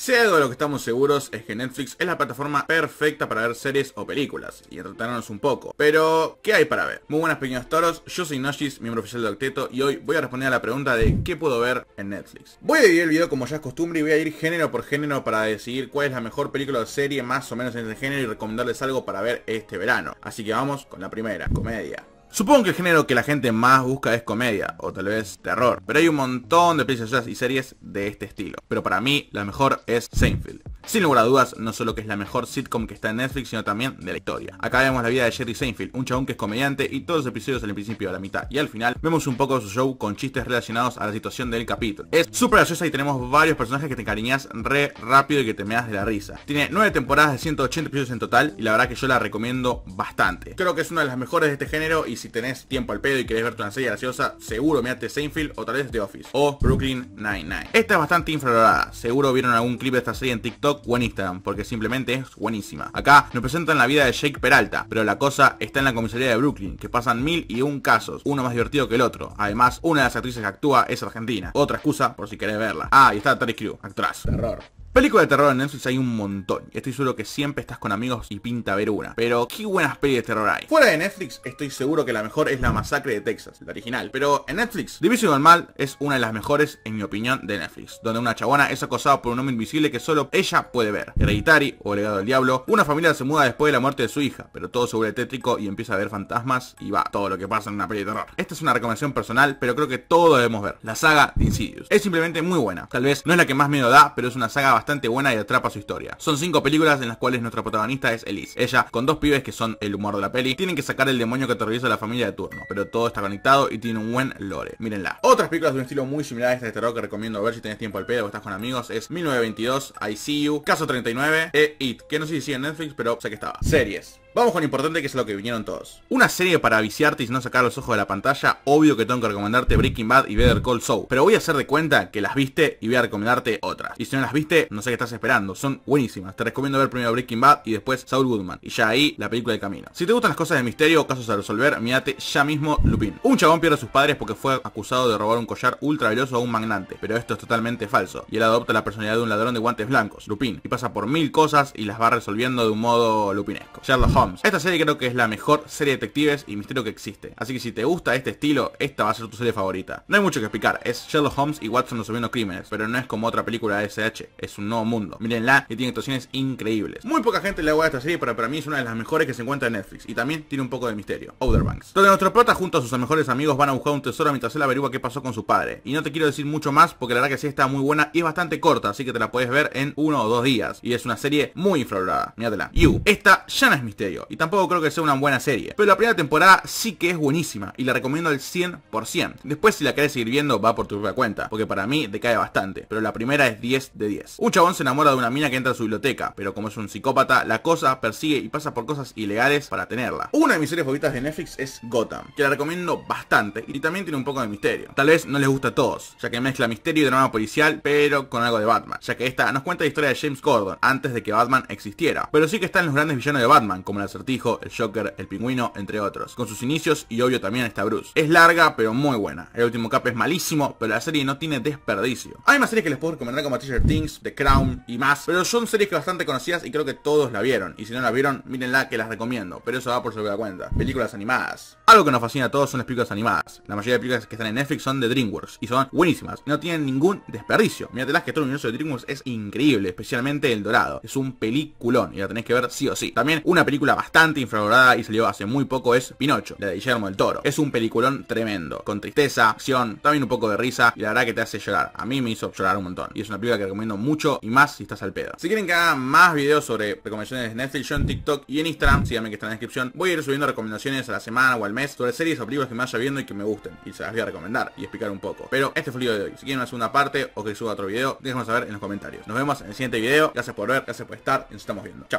Si algo de lo que estamos seguros es que Netflix es la plataforma perfecta para ver series o películas y entretenernos un poco. Pero, ¿qué hay para ver? Muy buenas pequeños toros, yo soy Noshis, miembro oficial de Octeto y hoy voy a responder a la pregunta de ¿qué puedo ver en Netflix? Voy a dividir el video como ya es costumbre y voy a ir género por género para decidir cuál es la mejor película o serie más o menos en ese género y recomendarles algo para ver este verano. Así que vamos con la primera, comedia. Supongo que el género que la gente más busca es comedia, o tal vez terror, pero hay un montón de películas y series de este estilo. Pero para mí, la mejor es Seinfeld. Sin lugar a dudas, no solo que es la mejor sitcom que está en Netflix, sino también de la historia. Acá vemos la vida de Jerry Seinfeld, un chabón que es comediante y todos los episodios al principio, a la mitad y al final vemos un poco su show con chistes relacionados a la situación del capítulo. Es súper graciosa y tenemos varios personajes que te encariñas re rápido y que te meas de la risa. Tiene 9 temporadas de 180 episodios en total y la verdad que yo la recomiendo bastante. Creo que es una de las mejores de este género y si tenés tiempo al pedo y querés ver una serie graciosa, seguro mirate Seinfeld o tal vez The Office o Brooklyn Nine-Nine. Esta es bastante infravalorada, seguro vieron algún clip de esta serie en TikTok Instagram, porque simplemente es buenísima. Acá nos presentan la vida de Jake Peralta, pero la cosa está en la comisaría de Brooklyn, que pasan mil y un casos, uno más divertido que el otro. Además, una de las actrices que actúa es argentina. Otra excusa por si querés verla. Ah, y está Terry Crew, atrás Terror. Películas de terror en Netflix hay un montón. Estoy seguro que siempre estás con amigos y pinta ver una. Pero qué buenas pelis de terror hay. Fuera de Netflix, estoy seguro que la mejor es La Masacre de Texas, la original. Pero en Netflix, Division Normal Mal es una de las mejores, en mi opinión, de Netflix. Donde una chabona es acosada por un hombre invisible que solo ella puede ver. Hereditary o Legado del Diablo. Una familia se muda después de la muerte de su hija, pero todo se vuelve tétrico y empieza a ver fantasmas y va, todo lo que pasa en una peli de terror. Esta es una recomendación personal, pero creo que todo debemos ver. La saga de Insidious. Es simplemente muy buena. Tal vez no es la que más miedo da, pero es una saga bastante buena y atrapa su historia. Son cinco películas en las cuales nuestra protagonista es Elise. Ella, con dos pibes que son el humor de la peli, tienen que sacar el demonio que aterroriza a la familia de turno, pero todo está conectado y tiene un buen lore. Mírenla. Otras películas de un estilo muy similar a esta de terror que recomiendo ver si tenés tiempo al pedo o estás con amigos es 1922, I See You, Caso 39 e It, que no sé si sigue en Netflix, pero sé que estaba. Series. Vamos con lo importante que es lo que vinieron todos. Una serie para viciarte y no sacar los ojos de la pantalla, obvio que tengo que recomendarte Breaking Bad y Better Call Saul, pero voy a hacer de cuenta que las viste y voy a recomendarte otras. Y si no las viste, no sé qué estás esperando, son buenísimas. Te recomiendo ver primero Breaking Bad y después Saul Goodman, y ya ahí la película de camino. Si te gustan las cosas de misterio o casos a resolver, mírate ya mismo Lupin. Un chabón pierde a sus padres porque fue acusado de robar un collar ultra veloz a un magnate, pero esto es totalmente falso, y él adopta la personalidad de un ladrón de guantes blancos, Lupin, y pasa por mil cosas y las va resolviendo de un modo lupinesco. Sherlock esta serie creo que es la mejor serie de detectives y misterio que existe. Así que si te gusta este estilo, esta va a ser tu serie favorita. No hay mucho que explicar, es Sherlock Holmes y Watson resolviendo crímenes, pero no es como otra película de SH, es un nuevo mundo. Mírenla y tiene actuaciones increíbles. Muy poca gente le ha esta serie, pero para mí es una de las mejores que se encuentra en Netflix y también tiene un poco de misterio. Outerbanks. Donde nuestro prota junto a sus mejores amigos van a buscar un tesoro mientras él averigua qué pasó con su padre. Y no te quiero decir mucho más porque la verdad que sí está muy buena y es bastante corta, así que te la puedes ver en uno o dos días. Y es una serie muy infravalorada. Míratela. You. Esta ya no es misterio y tampoco creo que sea una buena serie. Pero la primera temporada sí que es buenísima y la recomiendo al 100%. Después si la querés seguir viendo va por tu propia cuenta, porque para mí decae bastante. Pero la primera es 10 de 10. Un chabón se enamora de una mina que entra a su biblioteca, pero como es un psicópata, la cosa persigue y pasa por cosas ilegales para tenerla. Una de mis series favoritas de Netflix es Gotham, que la recomiendo bastante y también tiene un poco de misterio. Tal vez no les gusta a todos, ya que mezcla misterio y drama policial, pero con algo de Batman, ya que esta nos cuenta la historia de James Gordon antes de que Batman existiera. Pero sí que están los grandes villanos de Batman, como el acertijo, el Joker, el pingüino, entre otros. Con sus inicios y obvio también está Bruce. Es larga, pero muy buena. El último cap es malísimo, pero la serie no tiene desperdicio. Hay más series que les puedo recomendar como Teacher Things, The Crown y más, pero son series que bastante conocidas y creo que todos la vieron. Y si no la vieron, mírenla que las recomiendo, pero eso va por su cuenta. Películas animadas. Algo que nos fascina a todos son las películas animadas. La mayoría de películas que están en Netflix son de DreamWorks y son buenísimas. no tienen ningún desperdicio. las que todo el universo de DreamWorks es increíble, especialmente El Dorado. Es un peliculón y la tenés que ver sí o sí. También una película bastante infravalorada y salió hace muy poco es Pinocho, la de Guillermo del Toro. Es un peliculón tremendo, con tristeza, acción, también un poco de risa y la verdad que te hace llorar. A mí me hizo llorar un montón. Y es una película que recomiendo mucho y más si estás al pedo. Si quieren que haga más videos sobre recomendaciones de Netflix, yo en TikTok y en Instagram, síganme que está en la descripción. Voy a ir subiendo recomendaciones a la semana o al mes sobre series o películas que me haya viendo y que me gusten. Y se las voy a recomendar y explicar un poco. Pero este fue el video de hoy. Si quieren hacer una parte o que suba otro video, déjenme saber en los comentarios. Nos vemos en el siguiente video. Gracias por ver, gracias por estar. y Nos estamos viendo. Chao.